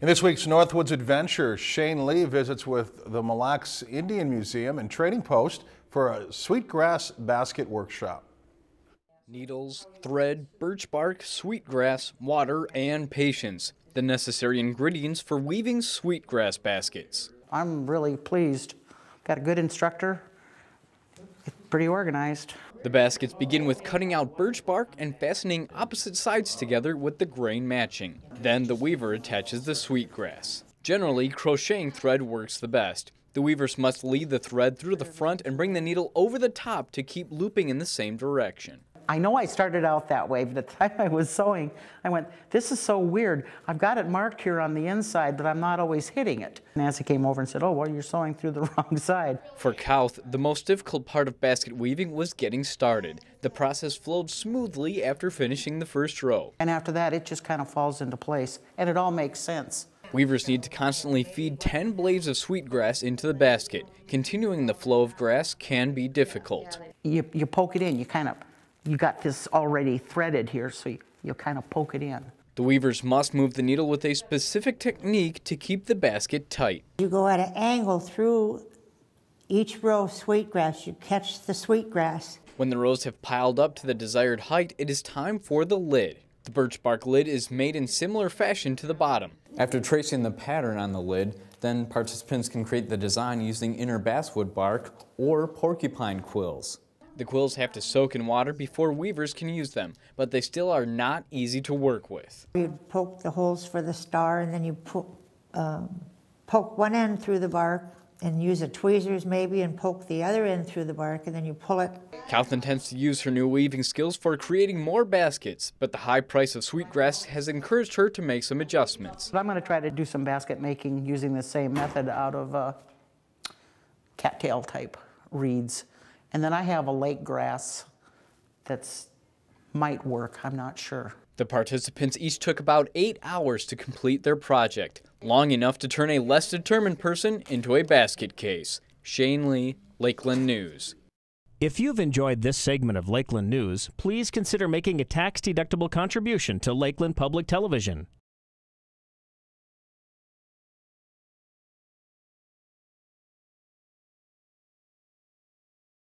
In this week's Northwoods Adventure, Shane Lee visits with the Mille Lacs Indian Museum and Trading Post for a sweetgrass basket workshop. Needles, thread, birch bark, sweetgrass, water, and patience. The necessary ingredients for weaving sweetgrass baskets. I'm really pleased. Got a good instructor, pretty organized. The baskets begin with cutting out birch bark and fastening opposite sides together with the grain matching. Then the weaver attaches the sweetgrass. Generally, crocheting thread works the best. The weavers must lead the thread through the front and bring the needle over the top to keep looping in the same direction. I know I started out that way, but at the time I was sewing, I went, this is so weird. I've got it marked here on the inside, but I'm not always hitting it. Nancy came over and said, oh, well, you're sewing through the wrong side. For Kauth, the most difficult part of basket weaving was getting started. The process flowed smoothly after finishing the first row. And after that, it just kind of falls into place, and it all makes sense. Weavers need to constantly feed 10 blades of sweetgrass into the basket. Continuing the flow of grass can be difficult. You, you poke it in, you kind of you got this already threaded here, so you, you kind of poke it in. The weavers must move the needle with a specific technique to keep the basket tight. You go at an angle through each row of sweetgrass. You catch the sweetgrass. When the rows have piled up to the desired height, it is time for the lid. The birch bark lid is made in similar fashion to the bottom. After tracing the pattern on the lid, then participants can create the design using inner basswood bark or porcupine quills. The quills have to soak in water before weavers can use them, but they still are not easy to work with. You poke the holes for the star and then you po um, poke one end through the bark and use a tweezers maybe and poke the other end through the bark and then you pull it. Kath intends to use her new weaving skills for creating more baskets, but the high price of sweetgrass has encouraged her to make some adjustments. I'm going to try to do some basket making using the same method out of uh, cattail type reeds. And then I have a late grass that's might work, I'm not sure. The participants each took about eight hours to complete their project, long enough to turn a less determined person into a basket case. Shane Lee, Lakeland News. If you've enjoyed this segment of Lakeland News, please consider making a tax-deductible contribution to Lakeland Public Television.